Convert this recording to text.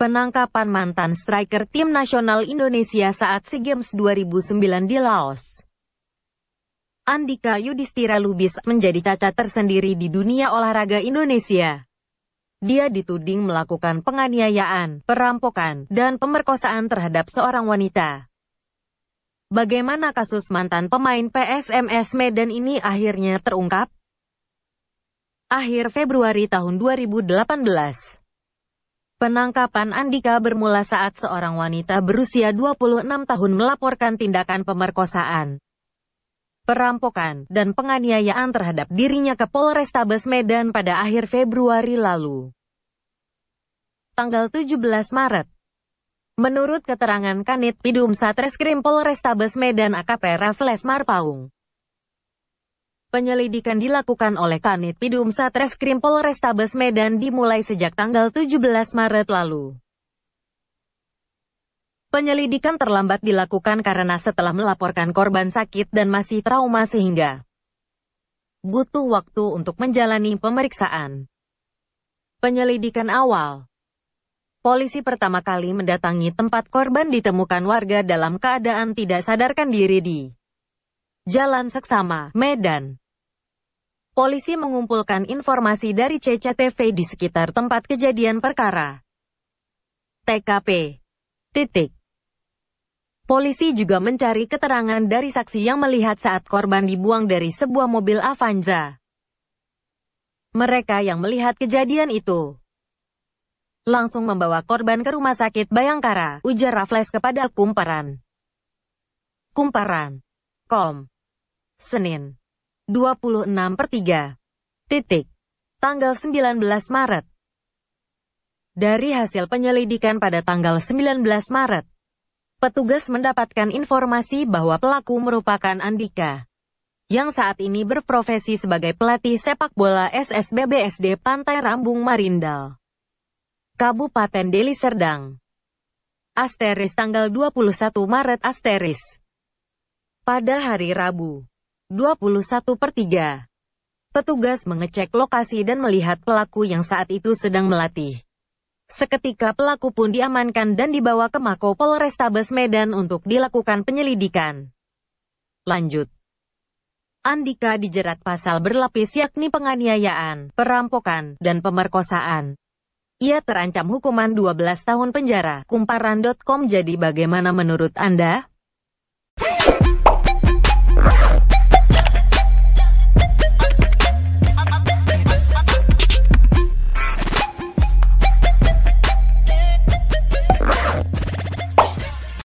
penangkapan mantan striker tim nasional Indonesia saat SEA Games 2009 di Laos. Andika Yudhistira Lubis menjadi cacat tersendiri di dunia olahraga Indonesia. Dia dituding melakukan penganiayaan, perampokan, dan pemerkosaan terhadap seorang wanita. Bagaimana kasus mantan pemain PSMS Medan ini akhirnya terungkap? Akhir Februari tahun 2018 Penangkapan Andika bermula saat seorang wanita berusia 26 tahun melaporkan tindakan pemerkosaan, perampokan, dan penganiayaan terhadap dirinya ke Polrestabes Medan pada akhir Februari lalu. Tanggal 17 Maret, menurut keterangan Kanit Pidum Satreskrim Polrestabes Medan AKP Raffles Marpaung, Penyelidikan dilakukan oleh Kanit Pidum Satreskrim Polrestabes Medan dimulai sejak tanggal 17 Maret lalu. Penyelidikan terlambat dilakukan karena setelah melaporkan korban sakit dan masih trauma sehingga butuh waktu untuk menjalani pemeriksaan. Penyelidikan awal Polisi pertama kali mendatangi tempat korban ditemukan warga dalam keadaan tidak sadarkan diri di Jalan Seksama, Medan polisi mengumpulkan informasi dari CCTV di sekitar tempat kejadian perkara. TKP. Titik. Polisi juga mencari keterangan dari saksi yang melihat saat korban dibuang dari sebuah mobil Avanza. Mereka yang melihat kejadian itu langsung membawa korban ke rumah sakit Bayangkara, ujar Raffles kepada Kumparan. Kumparan. Kom. Senin. 26 per 3. Titik. Tanggal 19 Maret. Dari hasil penyelidikan pada tanggal 19 Maret, petugas mendapatkan informasi bahwa pelaku merupakan Andika, yang saat ini berprofesi sebagai pelatih sepak bola SSBBSD Pantai Rambung Marindal, Kabupaten Deli Serdang. Asteris tanggal 21 Maret Asteris. Pada hari Rabu, 21 per 3. Petugas mengecek lokasi dan melihat pelaku yang saat itu sedang melatih. Seketika pelaku pun diamankan dan dibawa ke Mako Polrestabes Medan untuk dilakukan penyelidikan. Lanjut. Andika dijerat pasal berlapis yakni penganiayaan, perampokan, dan pemerkosaan. Ia terancam hukuman 12 tahun penjara. Kumparan.com jadi bagaimana menurut Anda?